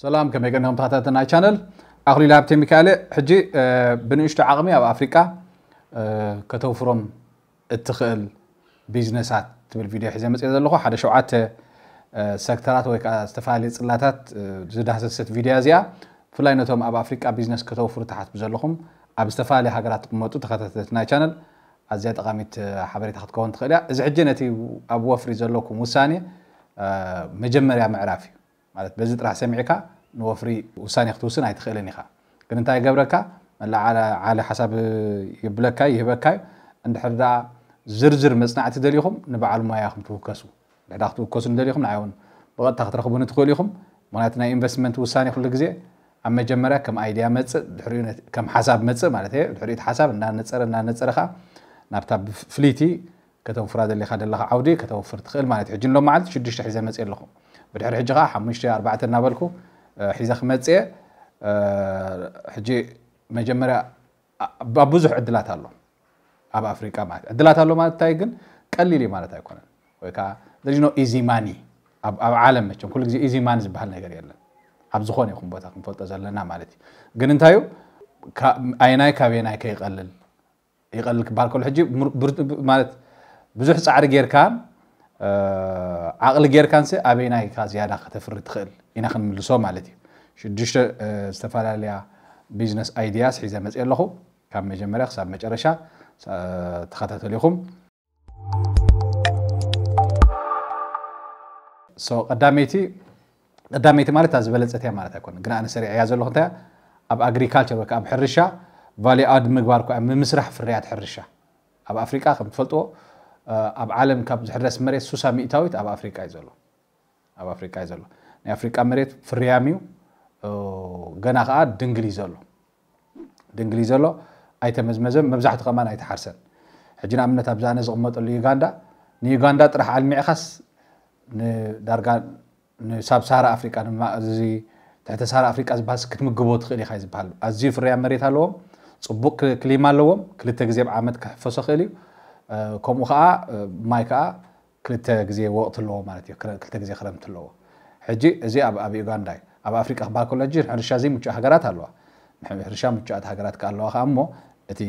سلام كم يجنهم تحتنا شانل أخلي لعب تيميكالي حجي بنشت عقمي أو أفريقيا كتوفرم التخيل بيزنسات تبل فيديو حزام إذا لقوا حدا شعات سكترات ويك استفعال صلاتات زده حسست فيديو زيا فلاي نتهم أب أفريقيا بيزنس كتوفر تحت بزلهم أب استفعال حجرات قمتو تختتنا شانل أزيد قامت حبريت خد كون تخيل إذا حجي نتي أب وفري زلكم وساني مجمر يا معرافي ማለት በዚ ጥራሕ ሰሚዕካ ንወፍሪ ውሳኔ ክትውስን ኣይትኽእልን ኢኻ ግን እንታይ ይገብረካ መላእ ዓለ ሓሳብ ይብለካ ይህበካ እዩ እንድሕር ደኣ ዝርዝር መፅናዕቲ ደሊኹም ንበዓል ሞያኹም ትውከሱ ድሕዳ ክትውከሱ ንደሊኹም ንዓይውን ብቐጥታ ክትረኽቡን ትኽእሉ ኢኹም ምክንያቱ ናይ ኢንቨስትመንት ውሳኔ ኩሉ ግዜ ኣብ መጀመርያ ከም ኣይድያ መፅእ ድሕሪኡ ከም ሓሳብ መፅእ ማለት እየ ድሕሪኡ እቲ ሓሳብ እናነፀረ እናነፀረ ከዓ ናብታ ብፍሊቲ ከተውፍራ ዘለካ ዘለካ ዓውዲ ከተወፍር ትኽእል ማለት እዩ ሕጂ ሎም መዓልቲ ሽዱሽተ ሒዘ መፅእ ኣለኹም بدحر حجغا حمشتي أربعة نابلكو آه، حيزا خمتسي آه، حجي مجمرة آه، بابوزح عدلات هالو أبا أفريكا ما عدلات هالو ما تتايقن قليلي ما تتايقن ويكا درجنو إيزي ماني أب عالم مجم كل إيزي ماني زبهالنا غير يلا أب زخون يخون بوتا خم فوتا زلنا مالتي قن انتايو أيناي كابيناي كي يقلل يقلل كبار كل مالت بزح سعر غير كان عقل غير كانسي أبينا هيك زيادة خطفر تخل إن خن ملصو مالتي شدشت استفاد عليا بيزنس ايدياس حيزا مزيل لخو كان مجمري خساب مجرشا تخطاتو لخم سو قداميتي قداميتي مالتا زبلت ستيا مالتا كون قنا أنا سريع يازو لخو تايا أب أغريكالتر وك أب حرشا فالي آد مقبار كو أم مسرح فريات حرشا أب أفريقا خم تفلتو ኣብ ዓለም ካብ ዝሕረስ መሬት ሱሳ ሚእታዊት ኣብ ኣፍሪቃ እዩ ዘሎ ኣብ ኣፍሪቃ እዩ ዘሎ ናይ ኣፍሪቃ መሬት ፍርያም እዩ ገና ከዓ ድንግል እዩ ዘሎ ድንግል እዩ ዘሎ ኣይተመዝመዘን መብዛሕትኡ ከማ ኣይተሓርሰን ሕጂ ንኣብነት ኣብዛ ኣነ ዝቕመጠሉ ዩጋንዳ ንዩጋንዳ ጥራሕ ኣልሚዕኻስ ንዳርጋ ንሳብ ሳራ ኣፍሪቃ ትሕቲ ሳራ ኣፍሪቃ ዝበሃል ክትምግቦ ትኽእል ኢኻ ዝበሃል ኣዝዩ ፍርያም መሬት ኣለዎም ፅቡቅ ክሊማ ኣለዎም ክልተ ግዜ ብዓመት ክሕፈሶ ክእል እዩ ከምኡ ከዓ ማይ ከዓ ክልተ ግዜ ወቅቲ ኣለዎ ማለት እዩ ክልተ ግዜ ክረምቲ ኣለዎ ሕጂ እዚ ኣብ ዩጋንዳ እዩ ኣብ ኣፍሪቃ ክበሃል ከሎ ጂ ሕርሻ እዚ ሙጫ ሃገራት ኣለዋ ሕርሻ ሙጫት ሃገራት ከዓ ኣለዋ ከዓ እሞ እቲ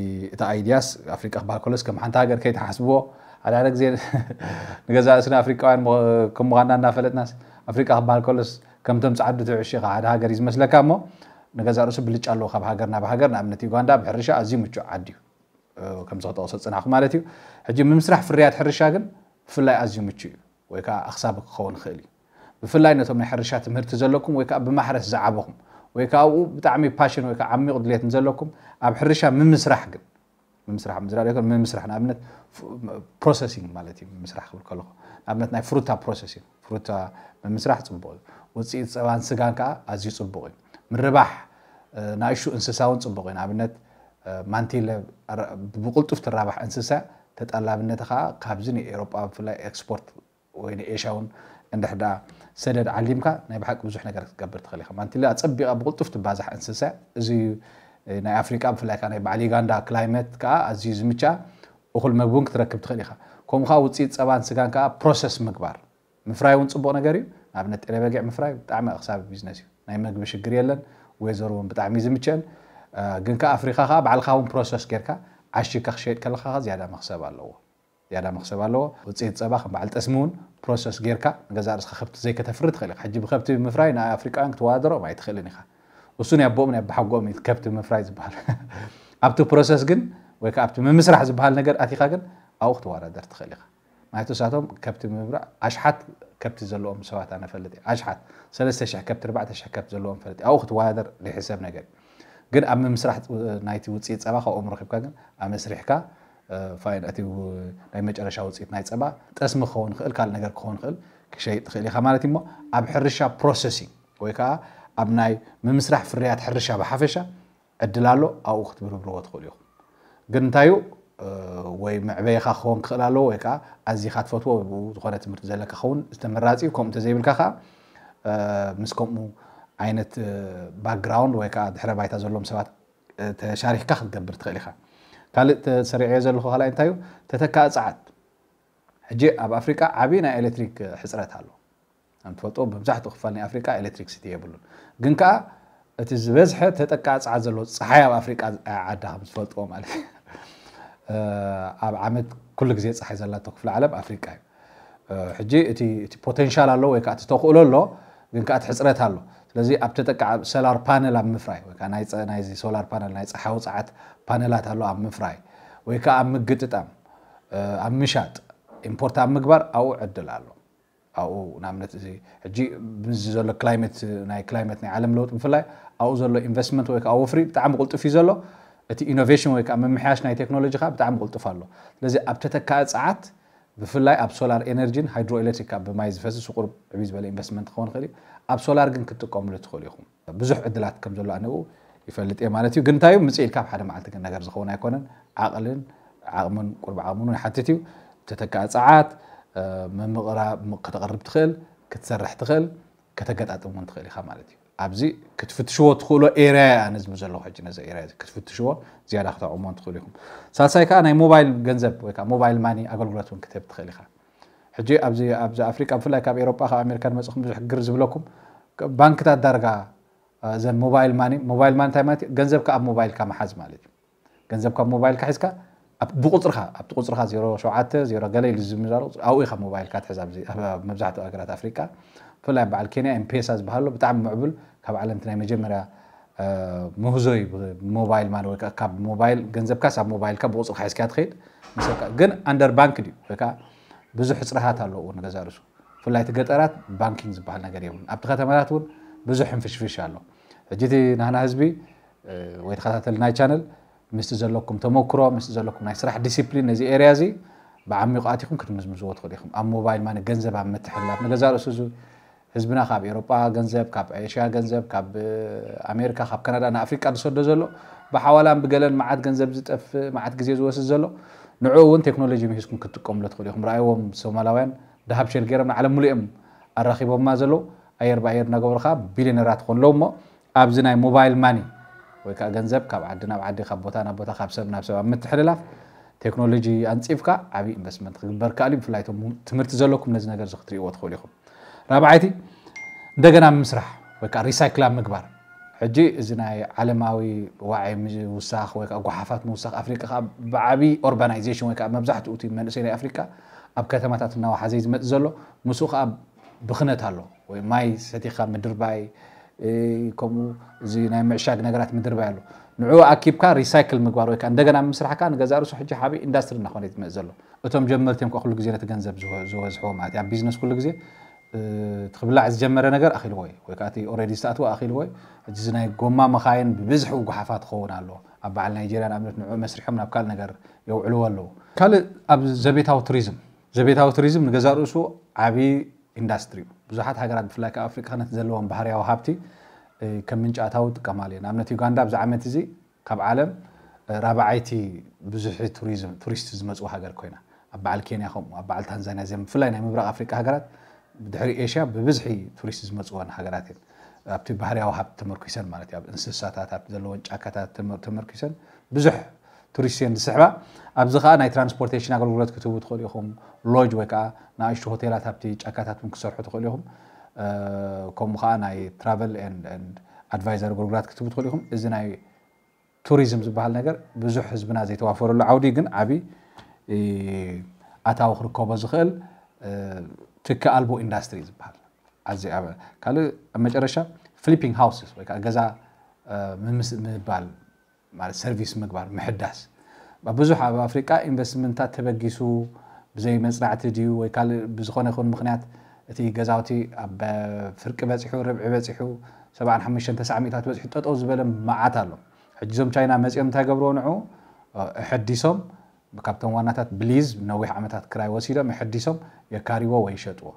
ኣይድያስ ኣፍሪቃ ክበሃል ከሎስ ከም ሓንቲ ሃገር ከይተሓስብዎ ሓደ ሓደ ግዜ ንገዛእስና ኣፍሪቃውያን ከምዃና እናፈለጥናስ ኣፍሪቃ ክበሃል ከሎስ ከምቶም ፃዓዱ ትዕሺ ካ ሓደ ሃገር እዩ ዝመስለካ እሞ ንገዛ ርእሱ ብልጫ ኣለዎ ካብ ሃገር ናብ ሃገር ንኣብነት ዩጋንዳ ብሕርሻ ኣዝዩ ምቹ ዓዲ እዩ ከም ዝኽጠቐሶ ፅናኹ ማለት እዩ ሕጂ ምምስራሕ ፍርያት ሕርሻ ግን ብፍላይ ኣዝዩ ምቹ እዩ ወይ ከዓ ኣኽሳብ ክኸውን ይኽእል እዩ ብፍላይ ነቶም ናይ ሕርሻ ትምህርቲ ዘለኩም ወይ ከዓ ብማሕረስ ዝዓበኹም ወይ ከዓ ኣብኡ ብጣዕሚ ፓሽን ወይ ከዓ ዓሚቕ ድሌት ንዘለኩም ኣብ ሕርሻ ምምስራሕ ግን ምምስራሕ ምዝራእዩ ምምስራሕ ንኣብነት ፕሮሰሲንግ ማለት እዩ ምምስራሕ ክብል ከለኹ ንኣብነት ናይ ፍሩታ ፕሮሰሲንግ ፍሩታ ምምስራሕ ፅቡቅ እዩ ውፅኢት ፀባን ስጋን ከዓ ኣዝዩ ፅቡቅ እዩ ምርባሕ ናእሹ እንስሳ እውን ፅቡቅ እዩ ንኣብነት مانتيل بقولتوف الرابح انسسا تتقلى بنتها كابزني اوروبا فلا اكسبورت وين ايشاون عند حدا سدد علمك نبحك بزحنا كبرت خليها مانتيل اتسبي في تبازح انسسا زي نا في فلا كان بعلي غاندا كلايمت كا ازي زمتشا وكل مبونك تركب تخليها كوم خا وتسي تصبان سكان كا بروسيس مكبار مفرايون صبونا غيري ابنت الى بقع مفراي طعمه اخساب بزنس ناي مغبش غير يلن ويزرون بطعمي زمتشن جنكا أفريقيا خا بعلقها هم بروسس كيركا عشية كخشيت كل خا زيادة مخسبة لو زيادة مخسبة لو وتصير صباح بعد تسمون بروسس كيركا جزارس خخبت زي كتفرد خليك حجي بخبت مفراي نا أفريقيا أنك توادرو ما يتخليني خا وسوني أبوه من أبوه حقوه من كبت مفراي زبال أبتو بروسس جن ويك أبتو من مصر حزب هالنجر أتي خا جن أو اختوار أدر تخليك ما هي تساعدهم كبت مفرا أشحت كبت زلوم سوات أنا فلتي أشحت سلسة شح كبت ربعة شح كبت زلوم فلتي أو اختوار أدر لحساب نجر ግን ኣብ ምምስራሕ ናይቲ ውፅኢት ፀባ ካብኦም ረኪብካ ግን ኣብ መስሪሕካ ፋይን እቲ ናይ መጨረሻ ውፅኢት ናይ ፀባ ጠስሚ ክኸውን ክእል ካልእ ነገር ክኸውን ክእል ክሸይጥ ትኽእል ኢኻ ማለት እዩ እሞ ኣብ ሕርሻ ፕሮሰሲንግ ወይ ከዓ ኣብ ናይ ምምስራሕ ፍርያት ሕርሻ ብሓፈሻ ዕድል ኣሎ ኣብኡ ክትብርብርዎ ትኽእሉ ኢኹም ግን እንታይዩ ወይ ምዕበይኻ ክኸውን ክኽእል ኣለዎ ወይ ከዓ ኣዝኻ ትፈትዎ ብኡ ዝኾነ ትምህርቲ ዘለካ ኸውን ዝተመራፂ ከምኡ እንተዘይብልካ ከዓ ምስ ከምኡ عينت باكراوند ويكا دحرا بايتا زلوم سبات تشاريخ كخ تقبر تخيل خا قال تسريع يزل خو هلا انتو تتكا صعد حجي اب افريكا عبينا الكتريك حصرات هالو انت فوتو بمزحتو خفاني افريكا الكتريك سيتي يبلون جنكا اتي زبزح تتكا صعد زلو صحيا افريكا عادها بتفوتو مال اب عمد كل جزيت صحي زلات تخفل العالم افريكا حجي اتي اتي بوتنشال هالو ويكا تتوخ اولو لو جنكا تحصرات هالو ስለዚ ኣብ ተጠቃ ሶላር ፓነል ኣብ ምፍራይ ወይ ናይዚ ሶላር ፓነል ናይ ፀሓዊ ፀዓት ፓነላት ኣሎ ኣብ ምፍራይ ወይ ከዓ ኣብ ምግጥጣም ኣብ ምሻጥ ኢምፖርት ኣብ ምግባር ኣብኡ ዕድል ኣሎ ኣብኡ ንኣብነት እዚ ሕጂ ምዚ ዘሎ ክላይሜት ናይ ክላይሜት ናይ ዓለም ለውጢ ብፍላይ ኣብኡ ዘሎ ኢንቨስትመንት ወይ ከዓ ወፍሪ ብጣዕሚ ቁልጡፍ እዩ ዘሎ እቲ ኢኖቬሽን ወይ ከዓ ምምሕያሽ ናይ ቴክኖሎጂ ከዓ ብጣዕሚ ቁልጡፍ ኣሎ ስለዚ ኣብ ተተካኢ ፀዓት ብፍላይ ኣብ ሶላር ኤነርጂን ሃይድሮኤሌክትሪክ ኣብ ብማይ ዝፈስስ ቁርብ ዕብይ ዝበለ ኢንቨስትመንት ክኸውን ይኽእል እዩ ኣብ ሶላር ግን ክትጥቀምሉ ትኽእሉ ኢኹም ብዙሕ ዕድላት ከም ዘሎ ኣነብኡ ይፈልጥ እየ ማለት እዩ ግን እንታይ እዩ ምፅኢል ካብ ሓደ መዓልቲ ግን ነገር ዝኸውን ኣይኮነን ዓቕልን ዓቕምን ቁርቢ ዓቕምን እውን ይሓትት እዩ ተተካፅዓት ምምቕራብ ከተቐርብ ትኽእል ክትሰርሕ ትኽእል ከተገጣጥም እውን ትኽእል ኢኻ ማለት እዩ ابزي كتفتشوا تخولوا ايرا انا مزلو حجنا زي ايرا كتفتشوا زياده خطا عمان تدخل لكم ساسايكا انا موبايل غنزب ويكا موبايل ماني اغلغلاتون كتب تخلي خا حجي ابزي ابز افريقيا بفلاك اب اوروبا خا امريكا مسخم بزح غرز بلوكم بنك تاع دارغا زين موبايل ماني موبايل مان تاعي ماتي كاب موبايل كام حاز مالك غنزب كاب موبايل كحسكا بقصرها بقصرها زيرو شعاته زيرو قليل زمزارو او ايخا موبايل كات حزام زي مبزعته اقرات افريقيا فلا بعد كينيا ام بيسا زبهالو بتعم معبل ካብ ዓለምቲ ናይ መጀመርያ ምህዞይ ሞባይል ማለት ወይ ካብ ሞባይል ገንዘብካስ ኣብ ሞባይልካ ብቁፅርካ ሒዝካ ትኸይድ ምስልካ ግን ኣንደር ባንክ ድዩ ወይ ከዓ ብዙሕ ፅራሃት ኣለዎ ንገዛ ርእሱ ብፍላይ እቲ ገጠራት ባንኪንግ ዝበሃል ነገር የብሉን ኣብቲ ከተማታት እውን ብዙሕ ሕንፍሽፍሽ ኣሎ ሕጂ እቲ ናህና ህዝቢ ወይ ተኸታተሊ ናይ ቻነል ምስቲ ዘለኩም ተመክሮ ምስ ዘለኩም ናይ ስራሕ ዲስፕሊን ነዚ ኤርያ እዚ ብዓሚቑ ኣትኹም ክትምዝምዝዎ ትኽእሉ ኢኹም ኣብ ሞባይል ማለት ገንዘብ ኣብ ምትሕልላፍ ንገዛ ርእሱ ህዝብና ካብ ኤሮጳ ገንዘብ ካብ ኤሽያ ገንዘብ ካብ ኣሜሪካ ካብ ካናዳ ንኣፍሪቃ ዝሰዶ ዘሎ ብሓዋላን ብገለን መዓት ገንዘብ ዝጠፍእ መዓት ግዜ ዝወስድ ዘሎ ንዑ እውን ቴክኖሎጂ ምሒዝኩም ክትጥቀምሉ ትኽእሉ ኢኹም ረኣይዎም ሶማላውያን ድሃብ ሸል ገይሮም ንዓለም ሙሉ እዮም ኣራኺቦማ ዘለዉ ኣየር ብኣየር እናገብሩካ ቢልዮነራት ኮንለው እሞ ኣብዚ ናይ ሞባይል ማኒ ወይ ከዓ ገንዘብ ካብ ዓዲ ናብ ዓዲ ካብ ቦታ ናብ ቦታ ካብ ሰብ ናብ ሰብ ኣብ ምትሕልላፍ ቴክኖሎጂ ኣንፂፍካ ዓብዪ ኢንቨስትመንት ክግበር ከኣል እዩ ብፍላይ ትምህርቲ ዘለኩም ነዚ ነገር እዚ ክትሪእዎ ትኽእሉ ኢኹም رابعتي دقنا مسرح ويك ريسايكل مكبر حجي زناي علماوي وعي وساخ ويك اكو حافات موساخ افريقيا بعبي اوربانايزيشن ويك مبزحت اوتي من سيري افريقيا اب كتماتات نوا حزيز متزلو مسوخ اب بخنت هالو وي ماي ستيخا مدرباي اي كومو زيناي معشاق نغرات مدرباي هالو نعو اكيب كان ريسايكل مكبر ويك اندغنا مسرح كان غزارو سو حجي حابي اندستري نخوني متزلو اتم جملتهم كل جزيره تنزب زو زو زحو يعني بيزنس كل جزيره تخبلع از جمره نگر آخر وای وی کاتی اوردی سات و آخر وای جز نه گم ما خاين ببزح و جحفات خون علو آب عال نیجران آمده نوع مسرح من آب کال نگر یو علو علو کال آب زبیت او توریسم زبیت او توریسم نگذارش و عبی اندستری بزحت هجرت فلک آفریقا نت زلو هم بحری او هابتی کمینچ آتاود کمالی نامنه تو گاندا بزعمت زی کب عالم رابعیتی بزحت توریسم توریستیزم از او هجر کوینه آب عال کینه خم آب عال تانزانیا زم فلای نمی برا آفریقا هجرت ብድሕሪ ኤሽያ ብብዝሒ ቱሪስት ዝመፅወን ሃገራት እየን ኣብቲ ባህርያዊ ሃብቲ ተመርኪሰን ማለት እዩ ኣብ እንስሳታት ኣብቲ ዘለዎን ጫካታት ተመርኪሰን ብዙሕ ቱሪስት እየን ዝስሕባ ኣብዚ ከዓ ናይ ትራንስፖርቴሽን ኣገልግሎት ክትህቡ ትኽእሉ ኢኹም ሎጅ ወይ ከዓ ንኣሽቱ ሆቴላት ኣብቲ ጫካታት እውን ክሰርሑ ትኽእሉ ኢኹም ከምኡ ከዓ ናይ ትራቨል ኣድቫይዘር ኣገልግሎት ክትህቡ ትኽእሉ ኢኹም እዚ ናይ ቱሪዝም ዝበሃል ነገር ብዙሕ ህዝብና ዘይተዋፈረሉ ዓውዲ ግን ዓብይ ኣታዊ ክርከቦ ዝኽእል تكالبو اندستريز بحال ازي اب قال مجرشا فليبينج هاوسز وكا غزا مبال مال سيرفيس مغبار محداس بزوح اب افريكا انفستمنتات تبغيسو بزي مزرعه دي وكال بزخونه خون مخنيات اتي غزاوتي اب فرق بزحو ربع بزحو 75 900 تبزحو تطو زبل معات الله حجزم تشاينا مزيم تاغبرو نعو حديثهم ካብቶም ዋናታት ብሊዝ ነዊሕ ዓመታት ክራይ ወሲዶም የሐዲሶም የካሪዎ ወይ ይሸጥዎ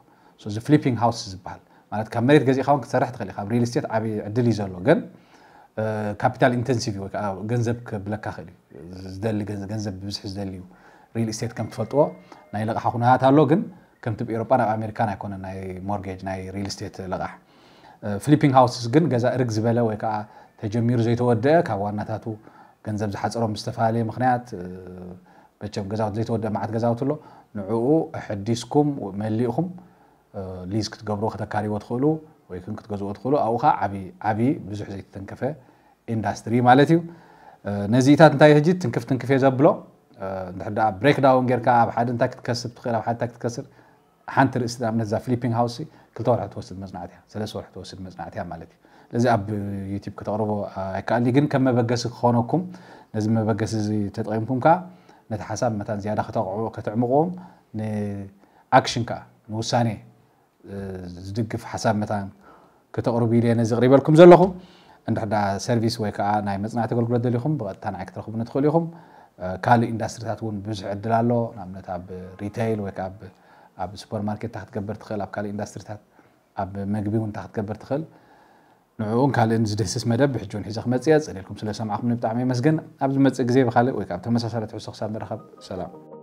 እዚ ፍሊፒንግ ሃውስ ዝበሃል ማለት ካብ መሬት ገዚእካ እውን ክትሰርሕ ትኽእል ካብ ሪል ስቴት ዓብዪ ዕድል እዩ ዘሎ ግን ካፒታል ኢንተንሲቭ ወይ ከዓ ገንዘብ ክብለካ ክእል እዩ ዝደሊ ገንዘብ ብብዝሒ ዝደሊ እዩ ሪል ስቴት ከም ትፈልጥዎ ናይ ልቕሓ ኩነታት ኣሎ ግን ከምቲ ብኤሮጳ ናብ ኣሜሪካን ኣይኮነን ናይ ሞርጌጅ ናይ ሪል ስቴት ልቕሕ ፍሊፒንግ ሃውስስ ግን ገዛ እርግ ዝበለ ወይ ከዓ ተጀሚሩ ዘይተወደአ ካብ ዋናታቱ ገንዘብ ዝሓፀሮም ብዝተፈላለየ ምክንያት መቸም ገዛውቲ ዘይተወድአ መዓት ገዛውቲ ኣሎ ንዕኡ ሕዲስኩም መሊእኹም ሊዝ ክትገብሮ ክተካሪቦ ትኽእሉ ወይ ክን ክትገዝኦ ትኽእሉ ኣብኡ ከዓ ዓብዪ ብዙሕ ዘይተተንከፈ ኢንዳስትሪ ማለት እዩ ነዚኢታት እንታይ ሕጂ ትንክፍ ትንክፍ እየ ዘብሎ እንድሕር ዳ ብሬክዳውን ጌርካ ኣብ ሓደ እንታይ ክትከስር ትኽእል ኣብ ሓደ እንታይ ክትከስር ሓንቲ ርእሲ ንኣብነት እዛ ፍሊፒንግ ሃውስ ክልተ ወርሒ ትወስድ መፅናዕት እያ ሰለስተ ወርሒ ትወስድ መፅናዕት እያ ማለት እዩ ስለዚ ኣብ ዩቲብ ክተቕርቦ ኣይከኣሊ ግን ከም መበገሲ ክኾነኩም ነዚ መበገሲ ተጠቂምኩም ከዓ نتي حساب مثلا زيادة خطأ كتعمقهم ن أكشن كا نوسانة زدق في حساب مثلا كتقربي لي أنا زغري بالكم زلكم عند حدا سيرفيس ويكا ناي مثلا تقول قدر ليهم بقى تانا أكتر خبنا ندخل ليهم كالي إندستري تاتون بزع الدلالو نعم نتعب ريتيل ويكا أب أب سوبر ماركت تحت قبر تخل أب كالي إندستري تات أب مجبيون تحت قبر تخل أه ንዕኡ ካልእን ዝደስስ መደብ ሕጂ እውን ሒዘ ክመፅእ ፅልልኩም ስለሰማዕኹም ብጣዕሚ የመስግን ኣብ ዝመፅእ ግዜ ብካልእ ወይ ከዓ ተመሳሳለ ትሕሶ ክሳብ ንረኸብ ሰላም